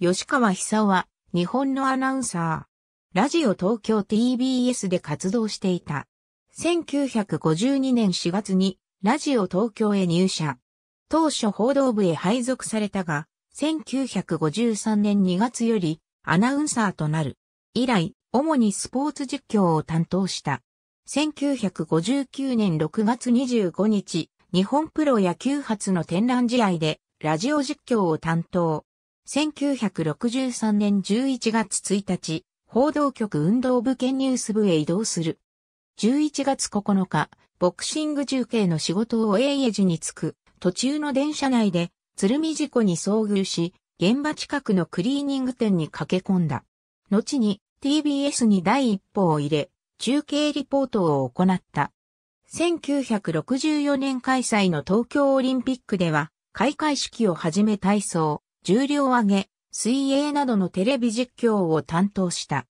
吉川久夫は、日本のアナウンサー。ラジオ東京 TBS で活動していた。1952年4月に、ラジオ東京へ入社。当初報道部へ配属されたが、1953年2月より、アナウンサーとなる。以来、主にスポーツ実況を担当した。1959年6月25日、日本プロ野球発の展覧試合で、ラジオ実況を担当。1963年11月1日、報道局運動部兼ニュース部へ移動する。11月9日、ボクシング中継の仕事を終え家路に着く、途中の電車内で、鶴見事故に遭遇し、現場近くのクリーニング店に駆け込んだ。後に TBS に第一報を入れ、中継リポートを行った。1964年開催の東京オリンピックでは、開会式をはじめ体操、重量上げ、水泳などのテレビ実況を担当した。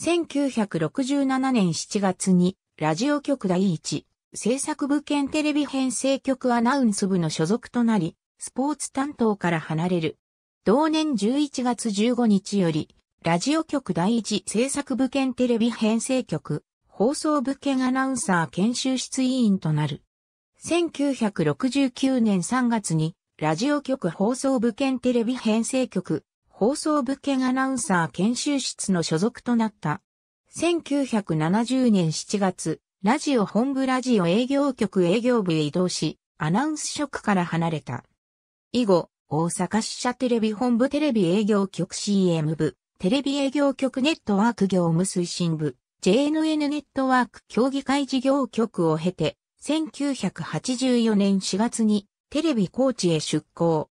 1967年7月に、ラジオ局第一、制作部兼テレビ編成局アナウンス部の所属となり、スポーツ担当から離れる。同年11月15日より、ラジオ局第一制作部兼テレビ編成局、放送部兼アナウンサー研修室委員となる。1969年3月にラジオ局放送部兼テレビ編成局、放送部兼アナウンサー研修室の所属となった。1970年7月、ラジオ本部ラジオ営業局営業部へ移動し、アナウンス職から離れた。以後、大阪支社テレビ本部テレビ営業局 CM 部、テレビ営業局ネットワーク業務推進部、JNN ネットワーク協議会事業局を経て、1984年4月にテレビ高知へ出向。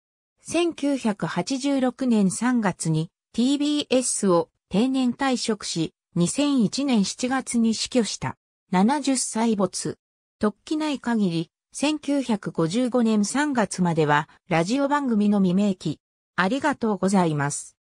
1986年3月に TBS を定年退職し、2001年7月に死去した。70歳没。突起ない限り、1955年3月まではラジオ番組の未明記。ありがとうございます。